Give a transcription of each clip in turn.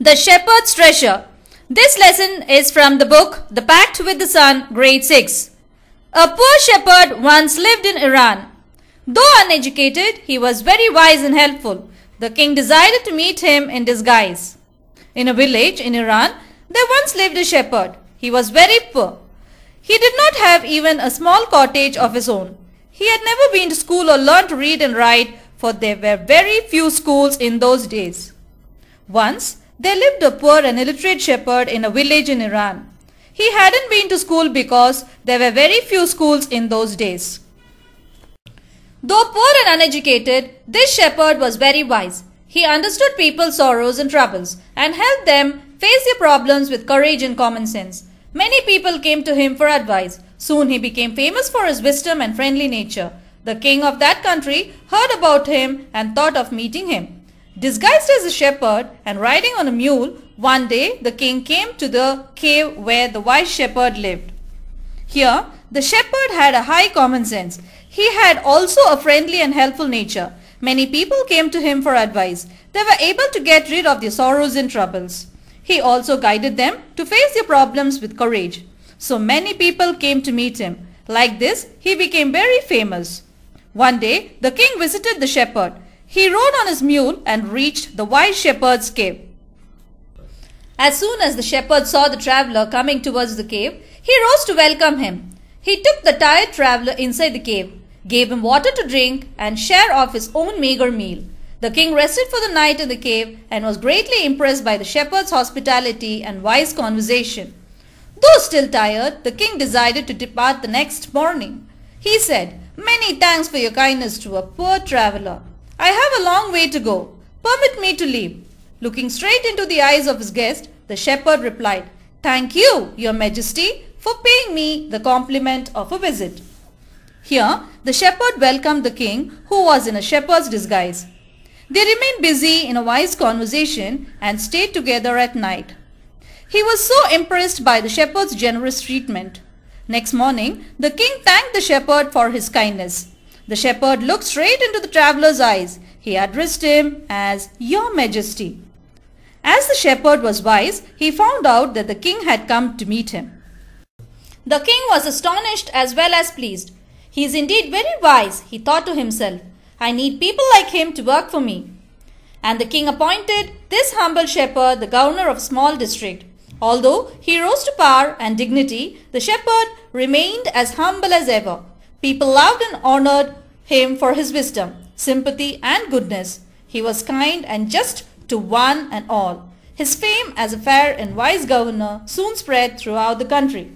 The Shepherd's Treasure. This lesson is from the book The Pact with the Sun, Grade 6. A poor shepherd once lived in Iran. Though uneducated, he was very wise and helpful. The king decided to meet him in disguise. In a village in Iran, there once lived a shepherd. He was very poor. He did not have even a small cottage of his own. He had never been to school or learned to read and write, for there were very few schools in those days. Once, there lived a poor and illiterate shepherd in a village in Iran. He hadn't been to school because there were very few schools in those days. Though poor and uneducated, this shepherd was very wise. He understood people's sorrows and troubles and helped them face their problems with courage and common sense. Many people came to him for advice. Soon he became famous for his wisdom and friendly nature. The king of that country heard about him and thought of meeting him. Disguised as a shepherd and riding on a mule, one day the king came to the cave where the wise shepherd lived. Here, the shepherd had a high common sense. He had also a friendly and helpful nature. Many people came to him for advice. They were able to get rid of their sorrows and troubles. He also guided them to face their problems with courage. So many people came to meet him. Like this, he became very famous. One day, the king visited the shepherd he rode on his mule and reached the wise shepherd's cave. As soon as the shepherd saw the traveler coming towards the cave, he rose to welcome him. He took the tired traveler inside the cave, gave him water to drink, and share of his own meager meal. The king rested for the night in the cave and was greatly impressed by the shepherd's hospitality and wise conversation. Though still tired, the king decided to depart the next morning. He said, Many thanks for your kindness to a poor traveler. I have a long way to go. Permit me to leave. Looking straight into the eyes of his guest, the shepherd replied, Thank you, your majesty, for paying me the compliment of a visit. Here, the shepherd welcomed the king, who was in a shepherd's disguise. They remained busy in a wise conversation and stayed together at night. He was so impressed by the shepherd's generous treatment. Next morning, the king thanked the shepherd for his kindness. The shepherd looked straight into the traveller's eyes. He addressed him as Your Majesty. As the shepherd was wise, he found out that the king had come to meet him. The king was astonished as well as pleased. He is indeed very wise, he thought to himself. I need people like him to work for me. And the king appointed this humble shepherd the governor of a small district. Although he rose to power and dignity, the shepherd remained as humble as ever. People loved and honored him for his wisdom, sympathy and goodness. He was kind and just to one and all. His fame as a fair and wise governor soon spread throughout the country.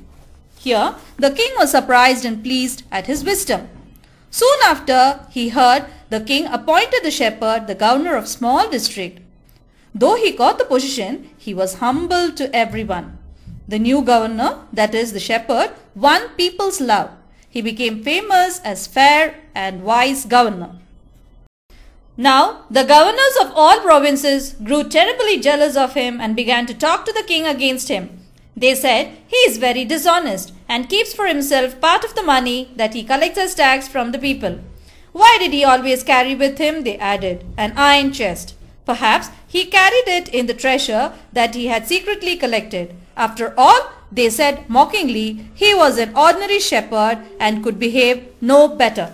Here, the king was surprised and pleased at his wisdom. Soon after, he heard the king appointed the shepherd the governor of small district. Though he got the position, he was humble to everyone. The new governor, that is the shepherd, won people's love. He became famous as fair and wise governor. Now the governors of all provinces grew terribly jealous of him and began to talk to the king against him. They said, He is very dishonest and keeps for himself part of the money that he collects as tax from the people. Why did he always carry with him, they added, an iron chest? Perhaps he carried it in the treasure that he had secretly collected. After all, they said mockingly he was an ordinary shepherd and could behave no better.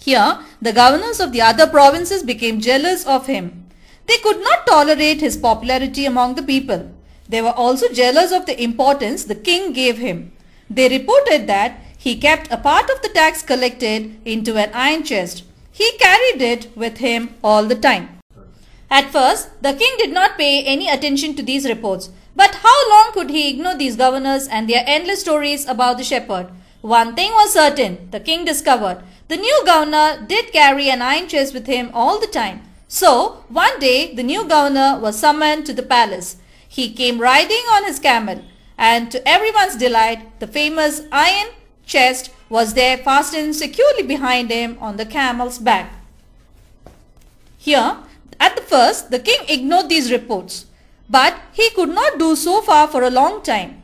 Here, the governors of the other provinces became jealous of him. They could not tolerate his popularity among the people. They were also jealous of the importance the king gave him. They reported that he kept a part of the tax collected into an iron chest. He carried it with him all the time. At first, the king did not pay any attention to these reports. But how long could he ignore these governors and their endless stories about the shepherd? One thing was certain, the king discovered. The new governor did carry an iron chest with him all the time. So, one day, the new governor was summoned to the palace. He came riding on his camel. And to everyone's delight, the famous iron chest was there fastened securely behind him on the camel's back. Here, at the first, the king ignored these reports, but he could not do so far for a long time.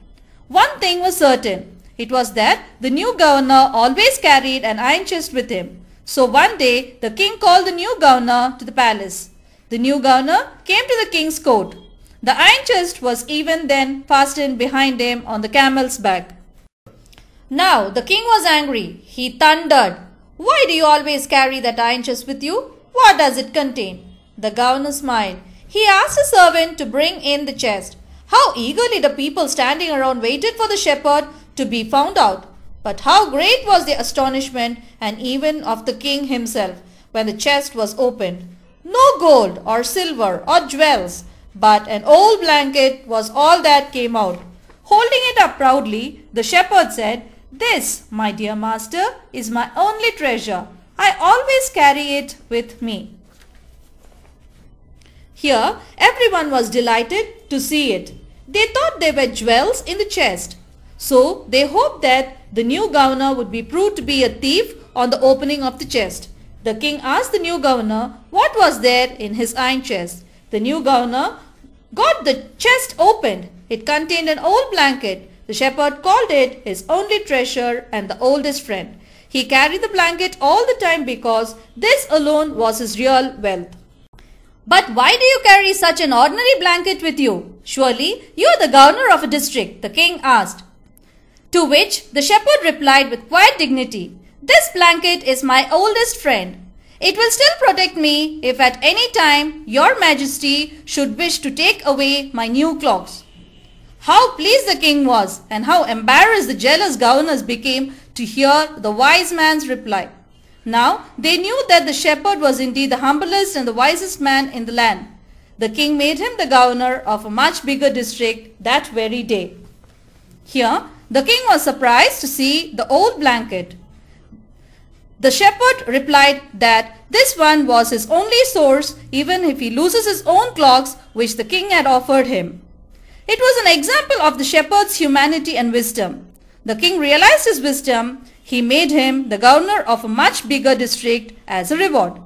One thing was certain. It was that the new governor always carried an iron chest with him. So one day, the king called the new governor to the palace. The new governor came to the king's court. The iron chest was even then fastened behind him on the camel's back. Now the king was angry. He thundered, Why do you always carry that iron chest with you? What does it contain? The governor smiled. He asked a servant to bring in the chest. How eagerly the people standing around waited for the shepherd to be found out. But how great was the astonishment and even of the king himself when the chest was opened. No gold or silver or jewels, but an old blanket was all that came out. Holding it up proudly, the shepherd said, This, my dear master, is my only treasure. I always carry it with me. Here, everyone was delighted to see it. They thought they were jewels in the chest. So, they hoped that the new governor would be proved to be a thief on the opening of the chest. The king asked the new governor what was there in his iron chest. The new governor got the chest opened. It contained an old blanket. The shepherd called it his only treasure and the oldest friend. He carried the blanket all the time because this alone was his real wealth. But why do you carry such an ordinary blanket with you? Surely you are the governor of a district, the king asked. To which the shepherd replied with quiet dignity, This blanket is my oldest friend. It will still protect me if at any time your majesty should wish to take away my new clocks. How pleased the king was and how embarrassed the jealous governors became to hear the wise man's reply. Now they knew that the shepherd was indeed the humblest and the wisest man in the land. The king made him the governor of a much bigger district that very day. Here the king was surprised to see the old blanket. The shepherd replied that this one was his only source even if he loses his own clogs which the king had offered him. It was an example of the shepherd's humanity and wisdom. The king realized his wisdom he made him the governor of a much bigger district as a reward.